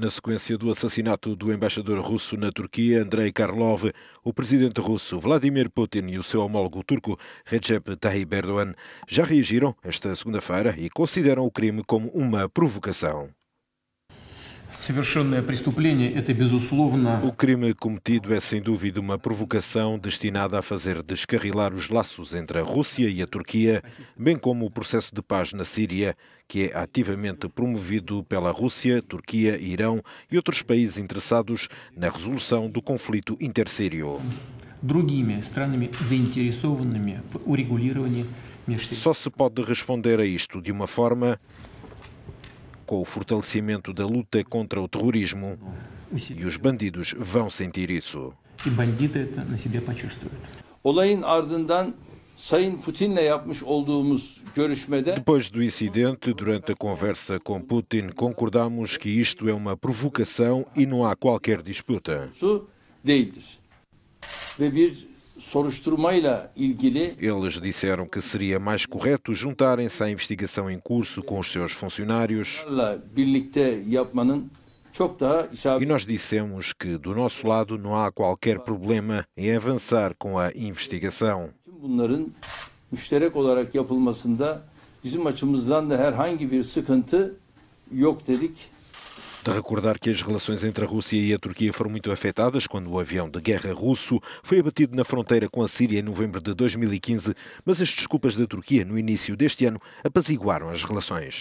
Na sequência do assassinato do embaixador russo na Turquia, Andrei Karlov, o presidente russo Vladimir Putin e o seu homólogo turco Recep Tayyip Erdogan já reagiram esta segunda-feira e consideram o crime como uma provocação. O crime cometido é sem dúvida uma provocação destinada a fazer descarrilar os laços entre a Rússia e a Turquia, bem como o processo de paz na Síria, que é ativamente promovido pela Rússia, Turquia, Irão e outros países interessados na resolução do conflito intersírio. sírio Só se pode responder a isto de uma forma com o fortalecimento da luta contra o terrorismo e os bandidos vão sentir isso. É é depois do incidente, durante a conversa com Putin, concordamos que isto é uma provocação e não há qualquer disputa soruşturmayla ilgili Eles disseram que seria mais correto juntarem-se à investigação em curso com os seus funcionários. birlikte yapmanın e nós dissemos que, do nosso lado, não há qualquer problema em avançar com a investigação. Bunların müşterek olarak yapılmasında bizim açımızdan da herhangi bir sıkıntı yok dedik. De recordar que as relações entre a Rússia e a Turquia foram muito afetadas quando o avião de guerra russo foi abatido na fronteira com a Síria em novembro de 2015, mas as desculpas da Turquia no início deste ano apaziguaram as relações.